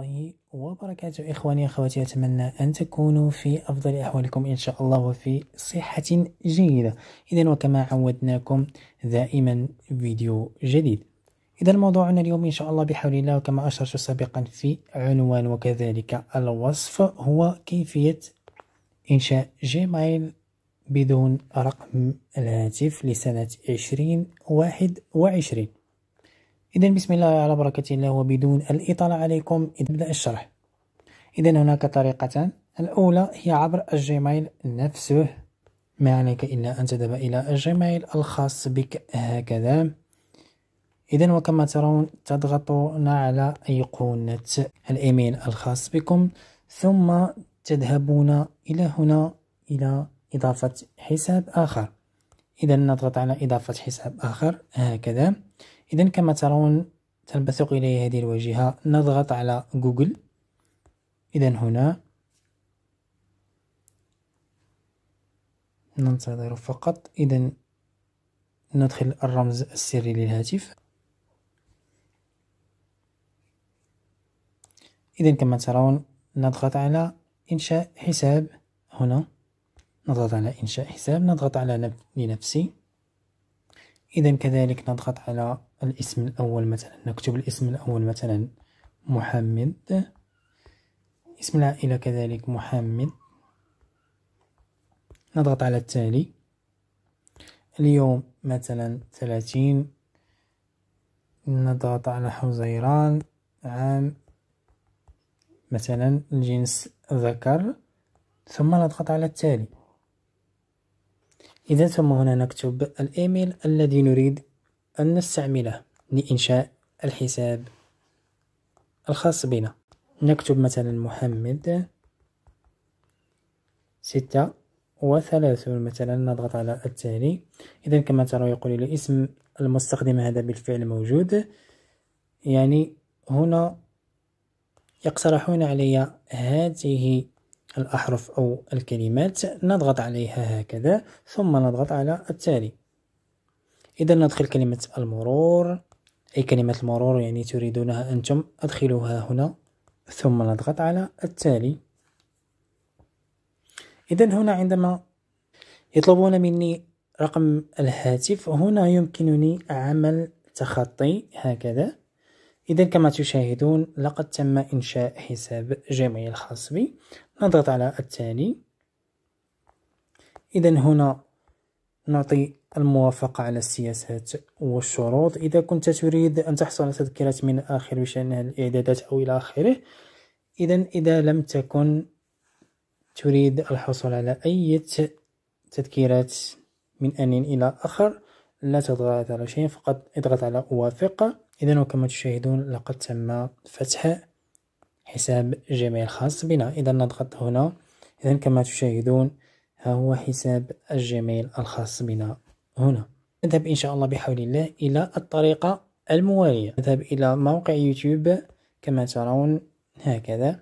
الله وبركاته إخواني أخواتي أتمنى أن تكونوا في أفضل أحوالكم إن شاء الله وفي صحة جيدة إذا وكما عودناكم دائما فيديو جديد إذا موضوعنا اليوم إن شاء الله بحول الله وكما أشرت سابقا في عنوان وكذلك الوصف هو كيفية إنشاء جيميل بدون رقم الهاتف لسنة عشرين واحد وعشرين إذا بسم الله على بركة الله وبدون الإطالة عليكم نبدأ الشرح إذا هناك طريقتان الأولى هي عبر الجيميل نفسه ما عليك إلا أن تذهب إلى الجيميل الخاص بك هكذا إذا وكما ترون تضغطون على أيقونة الإيميل الخاص بكم ثم تذهبون إلى هنا إلى إضافة حساب آخر إذا نضغط على إضافة حساب آخر هكذا إذا كما ترون تنبثق إلي هذه الواجهة نضغط على جوجل إذا هنا ننتظر فقط إذا ندخل الرمز السري للهاتف إذا كما ترون نضغط على إنشاء حساب هنا نضغط على إنشاء حساب نضغط على لنفسي اذا كذلك نضغط على الاسم الاول مثلا نكتب الاسم الاول مثلا محمد اسم العائلة كذلك محمد نضغط على التالي اليوم مثلا ثلاثين نضغط على حزيران عام مثلا الجنس ذكر ثم نضغط على التالي إذا ثم هنا نكتب الإيميل الذي نريد أن نستعمله لإنشاء الحساب الخاص بنا نكتب مثلا محمد ستة وثلاثون مثلا نضغط على التالي إذا كما ترى يقول لي اسم المستخدم هذا بالفعل موجود يعني هنا يقترحون علي هذه الأحرف أو الكلمات نضغط عليها هكذا ثم نضغط على التالي إذا ندخل كلمة المرور أي كلمة المرور يعني تريدونها أنتم أدخلوها هنا ثم نضغط على التالي إذا هنا عندما يطلبون مني رقم الهاتف هنا يمكنني عمل تخطي هكذا إذا كما تشاهدون لقد تم إنشاء حساب جمعي الخاص بي نضغط على التالي إذا هنا نعطي الموافقة على السياسات والشروط إذا كنت تريد أن تحصل على تذكرة من آخر بشأن الإعدادات أو إلى آخره إذا إذا لم تكن تريد الحصول على أي تذكيرات من آن إلى آخر لا تضغط على شيء فقط اضغط على أوافق إذا وكما تشاهدون لقد تم فتح حساب جيميل خاص بنا إذا نضغط هنا إذا كما تشاهدون ها هو حساب الجيميل الخاص بنا هنا نذهب إن شاء الله بحول الله إلى الطريقة الموالية نذهب إلى موقع يوتيوب كما ترون هكذا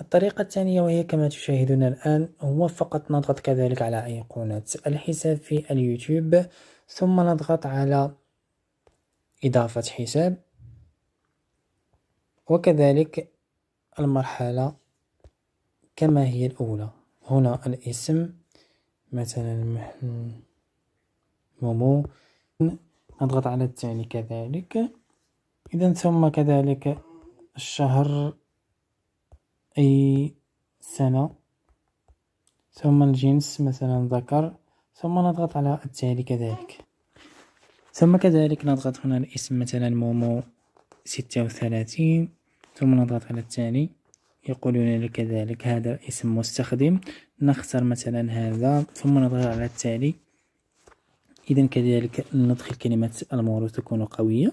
الطريقة الثانية وهي كما تشاهدون الآن هو فقط نضغط كذلك على أيقونة الحساب في اليوتيوب ثم نضغط على إضافة حساب وكذلك المرحلة كما هي الأولى هنا الاسم مثلا مومو نضغط على الثاني كذلك إذا ثم كذلك الشهر أي سنة ثم الجنس مثلا ذكر ثم نضغط على التالي كذلك ثم كذلك نضغط هنا الاسم مثلا مومو ستة وثلاثين ثم نضغط على التالي يقولون لك ذلك هذا اسم مستخدم نختار مثلا هذا ثم نضغط على التالي إذا كذلك ندخل كلمة المورو تكون قوية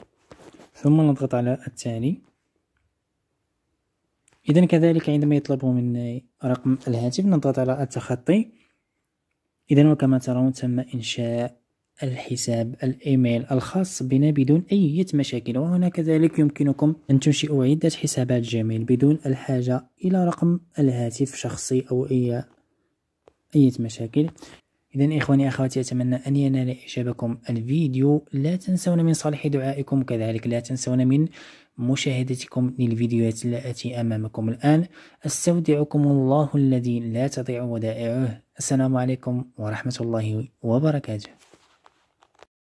ثم نضغط على التالي إذا كذلك عندما يطلب مني رقم الهاتف نضغط على التخطي إذا وكما ترون تم إنشاء الحساب الايميل الخاص بنا بدون اي مشاكل وهنا كذلك يمكنكم ان تنشئوا عده حسابات جيميل بدون الحاجه الى رقم الهاتف شخصي او اي اي مشاكل إذا إخواني أخواتي أتمنى أن ينال إعجابكم الفيديو لا تنسون من صالح دعائكم كذلك لا تنسون من مشاهدتكم للفيديوهات التي أمامكم الآن أستودعكم الله الذي لا تضيع ودائعه السلام عليكم ورحمة الله وبركاته